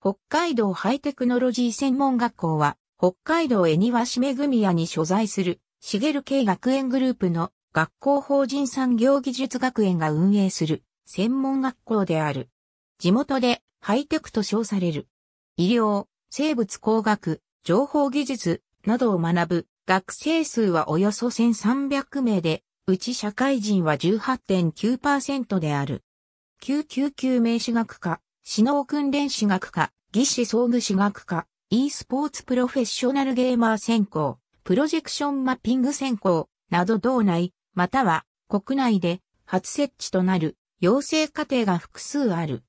北海道ハイテクノロジー専門学校は、北海道恵庭市恵宮に所在する、茂系学園グループの学校法人産業技術学園が運営する専門学校である。地元でハイテクと称される。医療、生物工学、情報技術などを学ぶ学生数はおよそ1300名で、うち社会人は18.9%である。999名士学科、首脳訓練士学科、技師装具士学科、e スポーツプロフェッショナルゲーマー専攻、プロジェクションマッピング専攻、など道内、または国内で初設置となる養成課程が複数ある。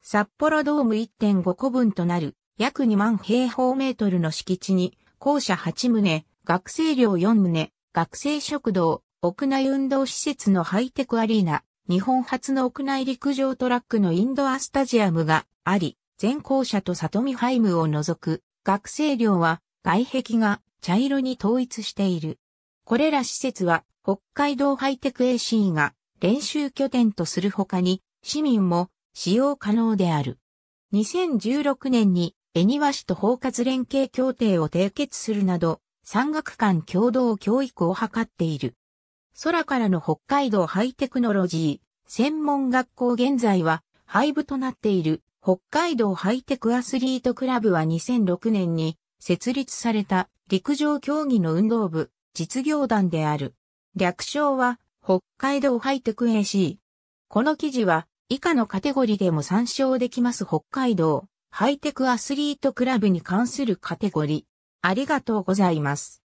札幌ドーム1.5個分となる約2万平方メートルの敷地に校舎8棟、学生寮4棟、学生食堂、屋内運動施設のハイテクアリーナ、日本初の屋内陸上トラックのインドアスタジアムがあり、全校舎と里見ハイムを除く学生寮は外壁が茶色に統一している。これら施設は北海道ハイテク AC が練習拠点とするほかに市民も使用可能である。2016年に恵庭市と包括連携協定を締結するなど、山岳館共同教育を図っている。空からの北海道ハイテクノロジー専門学校現在は廃部となっている北海道ハイテクアスリートクラブは2006年に設立された陸上競技の運動部実業団である。略称は北海道ハイテク AC。この記事は以下のカテゴリでも参照できます北海道ハイテクアスリートクラブに関するカテゴリ。ありがとうございます。